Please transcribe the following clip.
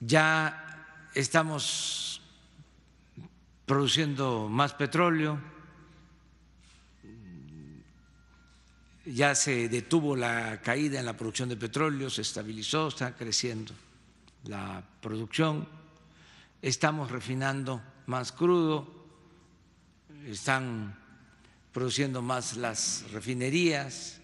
ya estamos produciendo más petróleo, ya se detuvo la caída en la producción de petróleo, se estabilizó, está creciendo la producción, estamos refinando más crudo, están produciendo más las refinerías,